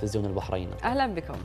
تلفزيون البحرين أهلا بكم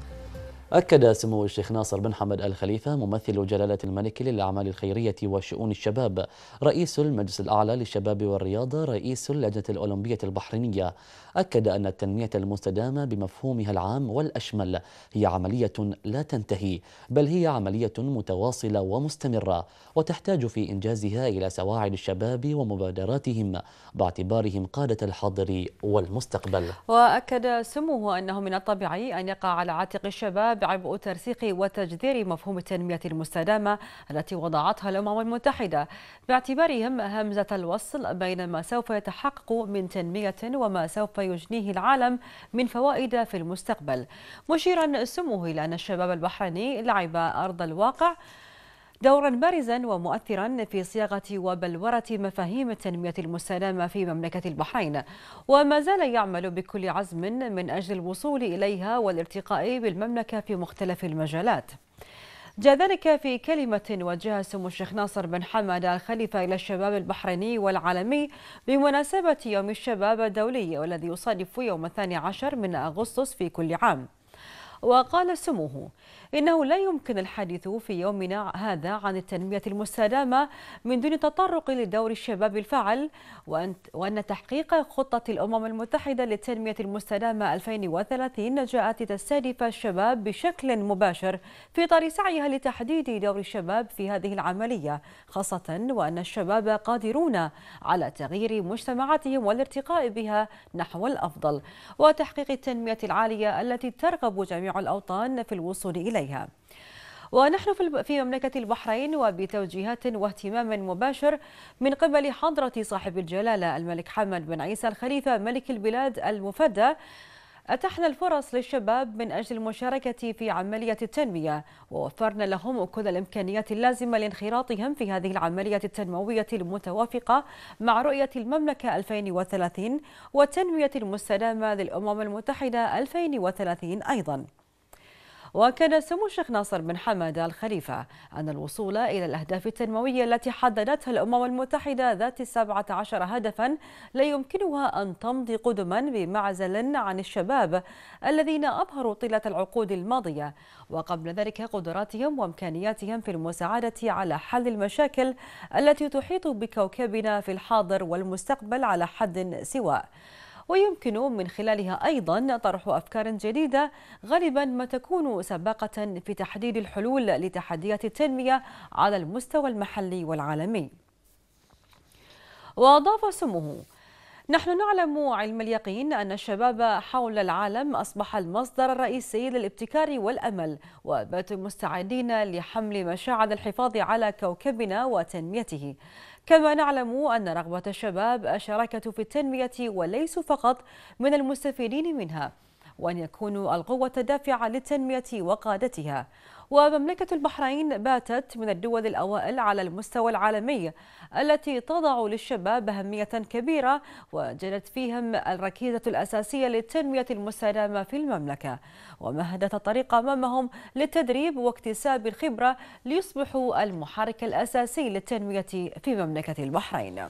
أكد سمو الشيخ ناصر بن حمد الخليفة ممثل جلالة الملك للأعمال الخيرية وشؤون الشباب رئيس المجلس الأعلى للشباب والرياضة رئيس اللجنة الأولمبية البحرينية أكد أن التنمية المستدامة بمفهومها العام والأشمل هي عملية لا تنتهي بل هي عملية متواصلة ومستمرة وتحتاج في إنجازها إلى سواعد الشباب ومبادراتهم باعتبارهم قادة الحاضر والمستقبل وأكد سموه أنه من الطبيعي أن يقع على عاتق الشباب عبء ترسيخ وتجذير مفهوم التنمية المستدامة التي وضعتها الأمم المتحدة باعتبارهم همزة الوصل بين ما سوف يتحقق من تنمية وما سوف يجنيه العالم من فوائد في المستقبل مشيرا سموه إلى أن الشباب البحريني لعب أرض الواقع دورا بارزا ومؤثرا في صياغة وبلورة مفاهيم التنمية المستدامة في مملكة البحرين وما زال يعمل بكل عزم من أجل الوصول إليها والارتقاء بالمملكة في مختلف المجالات جاء ذلك في كلمة وجهها سمو الشيخ ناصر بن حمد الخليفة إلى الشباب البحريني والعالمي بمناسبة يوم الشباب الدولي والذي يصادف يوم الثاني عشر من أغسطس في كل عام وقال سموه إنه لا يمكن الحديث في يومنا هذا عن التنمية المستدامة من دون تطرق لدور الشباب الفاعل وأن تحقيق خطة الأمم المتحدة للتنمية المستدامة 2030 جاءت تستهدف الشباب بشكل مباشر في طار سعيها لتحديد دور الشباب في هذه العملية خاصة وأن الشباب قادرون على تغيير مجتمعاتهم والارتقاء بها نحو الأفضل وتحقيق التنمية العالية التي ترغب جميع الأوطان في الوصول إليها ونحن في مملكة البحرين وبتوجيهات واهتمام مباشر من قبل حضرة صاحب الجلالة الملك حمد بن عيسى الخليفة ملك البلاد المفدى أتحنا الفرص للشباب من أجل المشاركة في عملية التنمية ووفرنا لهم كل الإمكانيات اللازمة لانخراطهم في هذه العملية التنموية المتوافقة مع رؤية المملكة 2030 والتنمية المستدامة للأمم المتحدة 2030 أيضاً وكان سمو الشيخ ناصر بن حمد الخليفة أن الوصول إلى الأهداف التنموية التي حددتها الأمم المتحدة ذات 17 هدفا لا يمكنها أن تمضي قدما بمعزل عن الشباب الذين أظهروا طيلة العقود الماضية وقبل ذلك قدراتهم وإمكانياتهم في المساعدة على حل المشاكل التي تحيط بكوكبنا في الحاضر والمستقبل على حد سواء ويمكن من خلالها أيضا طرح أفكار جديدة غالبا ما تكون سباقة في تحديد الحلول لتحديات التنمية على المستوى المحلي والعالمي وأضاف سموه نحن نعلم علم اليقين أن الشباب حول العالم أصبح المصدر الرئيسي للابتكار والأمل وباتوا مستعدين لحمل مشاعر الحفاظ على كوكبنا وتنميته كما نعلم أن رغبة الشباب الشراكة في التنمية وليسوا فقط من المستفيدين منها وأن يكونوا القوة الدافعة للتنمية وقادتها ومملكة البحرين باتت من الدول الأوائل على المستوى العالمي التي تضع للشباب أهمية كبيرة وجدت فيهم الركيزة الأساسية للتنمية المستدامة في المملكة ومهدت الطريق أمامهم للتدريب واكتساب الخبرة ليصبحوا المحرك الأساسي للتنمية في مملكة البحرين